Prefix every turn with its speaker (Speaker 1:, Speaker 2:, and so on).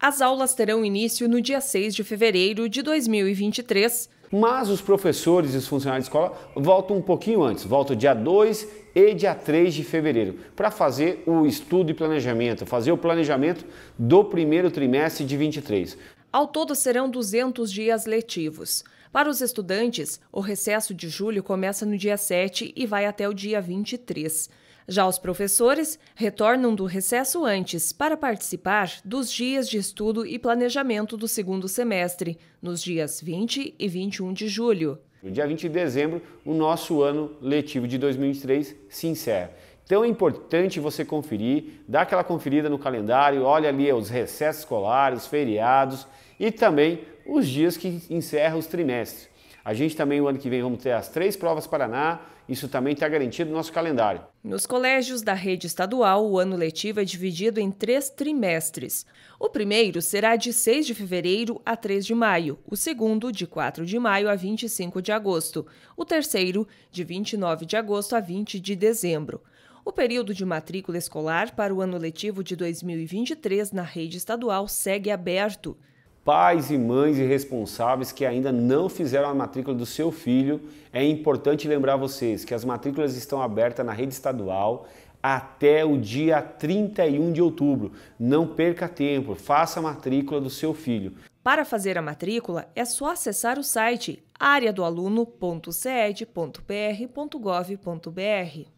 Speaker 1: As aulas terão início no dia 6 de fevereiro de 2023.
Speaker 2: Mas os professores e os funcionários de escola voltam um pouquinho antes, voltam dia 2 e dia 3 de fevereiro, para fazer o estudo e planejamento, fazer o planejamento do primeiro trimestre de 23. Ao todo serão 200 dias letivos. Para os
Speaker 1: estudantes, o recesso de julho começa no dia 7 e vai até o dia 23. Já os professores retornam do recesso antes para participar dos dias de estudo e planejamento do segundo semestre, nos dias 20 e 21 de julho.
Speaker 2: No dia 20 de dezembro, o nosso ano letivo de 2023 se encerra. Então é importante você conferir, dar aquela conferida no calendário, olha ali os recessos escolares, feriados e também os dias que encerram os trimestres. A gente também, o ano que vem, vamos ter as três provas Paraná, isso também está garantido no nosso calendário. Nos colégios da rede
Speaker 1: estadual, o ano letivo é dividido em três trimestres. O primeiro será de 6 de fevereiro a 3 de maio, o segundo, de 4 de maio a 25 de agosto, o terceiro, de 29 de agosto a 20 de dezembro. O período de matrícula escolar para o ano letivo de 2023 na rede estadual segue aberto.
Speaker 2: Pais e mães e responsáveis que ainda não fizeram a matrícula do seu filho, é importante lembrar vocês que as matrículas estão abertas na rede estadual até o dia 31 de outubro. Não perca tempo, faça a matrícula do seu filho.
Speaker 1: Para fazer a matrícula, é só acessar o site areadoaluno.ced.pr.gov.br.